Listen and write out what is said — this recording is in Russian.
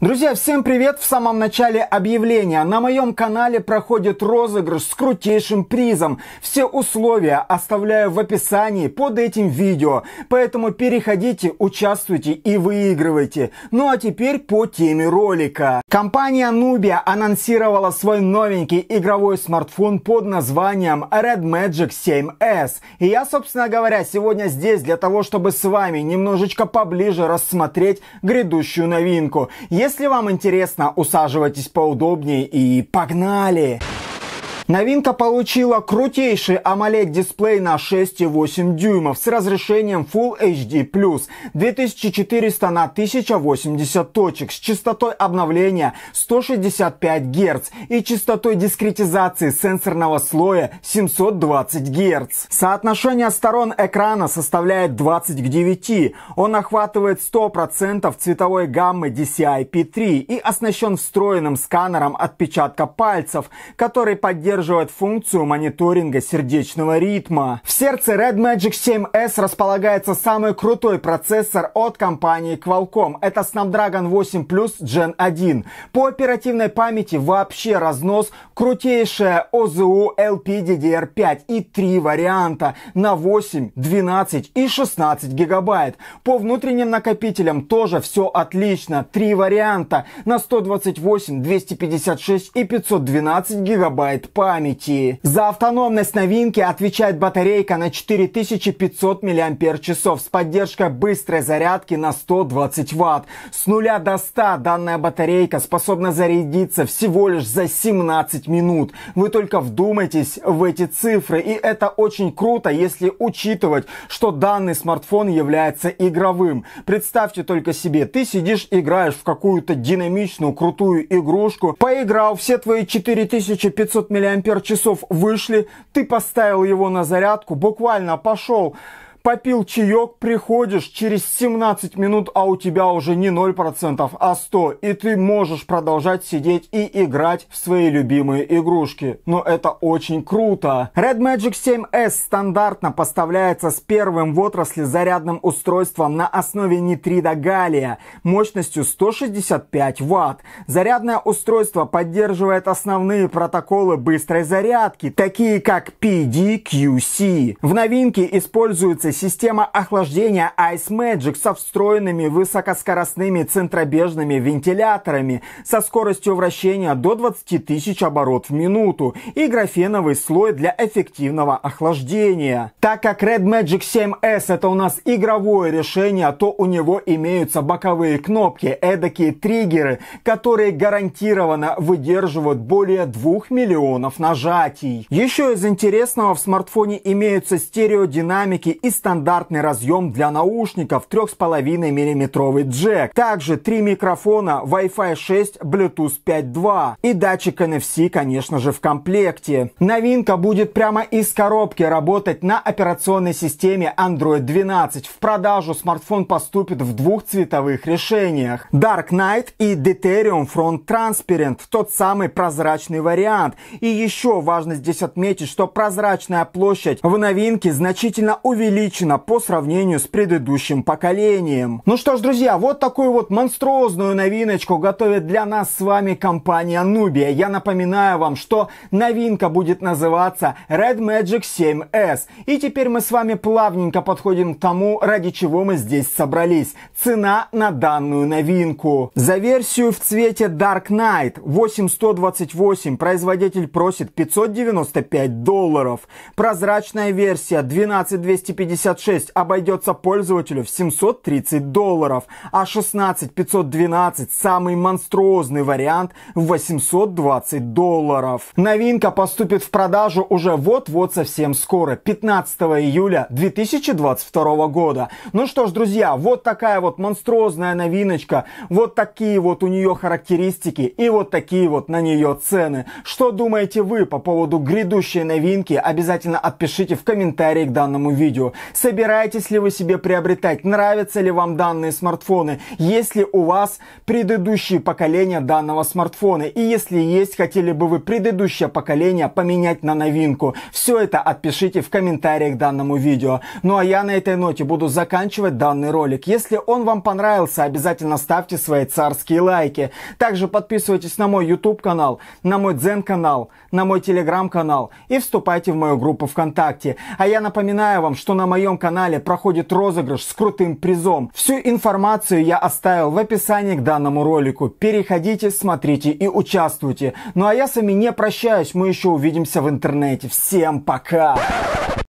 Друзья, всем привет! В самом начале объявления. На моем канале проходит розыгрыш с крутейшим призом. Все условия оставляю в описании под этим видео. Поэтому переходите, участвуйте и выигрывайте. Ну а теперь по теме ролика. Компания Nubia анонсировала свой новенький игровой смартфон под названием Red Magic 7S. И я, собственно говоря, сегодня здесь для того, чтобы с вами немножечко поближе рассмотреть грядущую новинку. Если если вам интересно, усаживайтесь поудобнее и погнали! Погнали! Новинка получила крутейший AMOLED-дисплей на 6,8 дюймов с разрешением Full HD+, 2400 на 1080 точек с частотой обновления 165 Гц и частотой дискретизации сенсорного слоя 720 Гц. Соотношение сторон экрана составляет 20 к 9. Он охватывает 100% цветовой гаммы DCI-P3 и оснащен встроенным сканером отпечатка пальцев, который поддерживает поддерживает функцию мониторинга сердечного ритма. В сердце Red Magic 7S располагается самый крутой процессор от компании Qualcomm. Это Snapdragon 8 Plus Gen 1. По оперативной памяти вообще разнос, крутейшая ОЗУ LPDDR5 и три варианта на 8, 12 и 16 гигабайт. По внутренним накопителям тоже все отлично. Три варианта на 128, 256 и 512 гигабайт памяти памяти. За автономность новинки отвечает батарейка на 4500 мАч с поддержкой быстрой зарядки на 120 Вт. С нуля до 100 данная батарейка способна зарядиться всего лишь за 17 минут. Вы только вдумайтесь в эти цифры. И это очень круто, если учитывать, что данный смартфон является игровым. Представьте только себе, ты сидишь, играешь в какую-то динамичную, крутую игрушку, поиграл, все твои 4500 мАч ампер часов вышли, ты поставил его на зарядку, буквально пошел попил чаек, приходишь, через 17 минут, а у тебя уже не 0%, а 100, и ты можешь продолжать сидеть и играть в свои любимые игрушки. Но это очень круто. Red Magic 7S стандартно поставляется с первым в отрасли зарядным устройством на основе нитрида галлия мощностью 165 Вт. Зарядное устройство поддерживает основные протоколы быстрой зарядки, такие как PDQC. В новинке используется Разумеется, система охлаждения Ice Magic со встроенными высокоскоростными центробежными вентиляторами со скоростью вращения до 20 тысяч оборот в минуту и графеновый слой для эффективного охлаждения. Так как Red Magic 7S это у нас игровое решение, то у него имеются боковые кнопки, эдакие триггеры, которые гарантированно выдерживают более 2 миллионов нажатий. Еще из интересного в смартфоне имеются стереодинамики и стандартный разъем для наушников 3,5 миллиметровый джек. Также три микрофона Wi-Fi 6, Bluetooth 5.2 и датчик NFC, конечно же, в комплекте. Новинка будет прямо из коробки работать на операционной системе Android 12. В продажу смартфон поступит в двух цветовых решениях. Dark Knight и Deuterium Front Transparent, тот самый прозрачный вариант. И еще важно здесь отметить, что прозрачная площадь в новинке значительно увеличена увеличена по сравнению с предыдущим поколением. Ну что ж, друзья, вот такую вот монструозную новиночку готовит для нас с вами компания Nubia. Я напоминаю вам, что новинка будет называться Red Magic 7S. И теперь мы с вами плавненько подходим к тому, ради чего мы здесь собрались. Цена на данную новинку. За версию в цвете Dark Knight 8128 производитель просит 595 долларов. Прозрачная версия 12250 56 обойдется пользователю в 730 долларов, а 16512 самый монструозный вариант в 820 долларов. Новинка поступит в продажу уже вот-вот совсем скоро, 15 июля 2022 года. Ну что ж, друзья, вот такая вот монструозная новиночка, вот такие вот у нее характеристики и вот такие вот на нее цены. Что думаете вы по поводу грядущей новинки? Обязательно отпишите в комментарии к данному видео собираетесь ли вы себе приобретать, нравятся ли вам данные смартфоны, есть ли у вас предыдущие поколения данного смартфона, и если есть, хотели бы вы предыдущее поколение поменять на новинку. Все это отпишите в комментариях к данному видео. Ну а я на этой ноте буду заканчивать данный ролик. Если он вам понравился, обязательно ставьте свои царские лайки. Также подписывайтесь на мой YouTube канал, на мой Дзен канал, на мой Telegram канал и вступайте в мою группу ВКонтакте. А я напоминаю вам, что на моем моем канале проходит розыгрыш с крутым призом. Всю информацию я оставил в описании к данному ролику. Переходите, смотрите и участвуйте. Ну а я с вами не прощаюсь, мы еще увидимся в интернете. Всем пока!